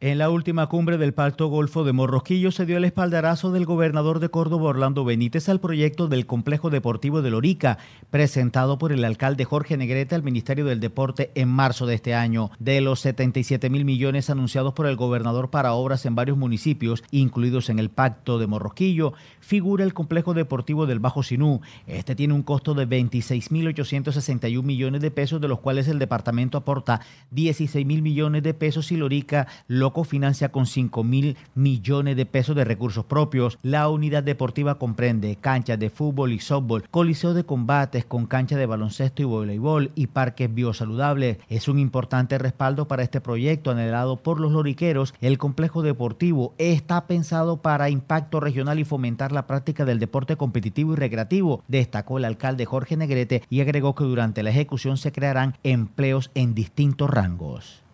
En la última cumbre del Pacto Golfo de Morrosquillo se dio el espaldarazo del gobernador de Córdoba Orlando Benítez al proyecto del Complejo Deportivo de Lorica, presentado por el alcalde Jorge Negrete al Ministerio del Deporte en marzo de este año. De los 77 mil millones anunciados por el gobernador para obras en varios municipios, incluidos en el Pacto de Morrosquillo, figura el Complejo Deportivo del Bajo Sinú. Este tiene un costo de 26.861 millones de pesos, de los cuales el departamento aporta 16 mil millones de pesos y Lorica lo financia con 5 mil millones de pesos de recursos propios. La unidad deportiva comprende canchas de fútbol y softball, coliseo de combates con canchas de baloncesto y voleibol y parques biosaludables. Es un importante respaldo para este proyecto anhelado por los loriqueros. El complejo deportivo está pensado para impacto regional y fomentar la práctica del deporte competitivo y recreativo, destacó el alcalde Jorge Negrete y agregó que durante la ejecución se crearán empleos en distintos rangos.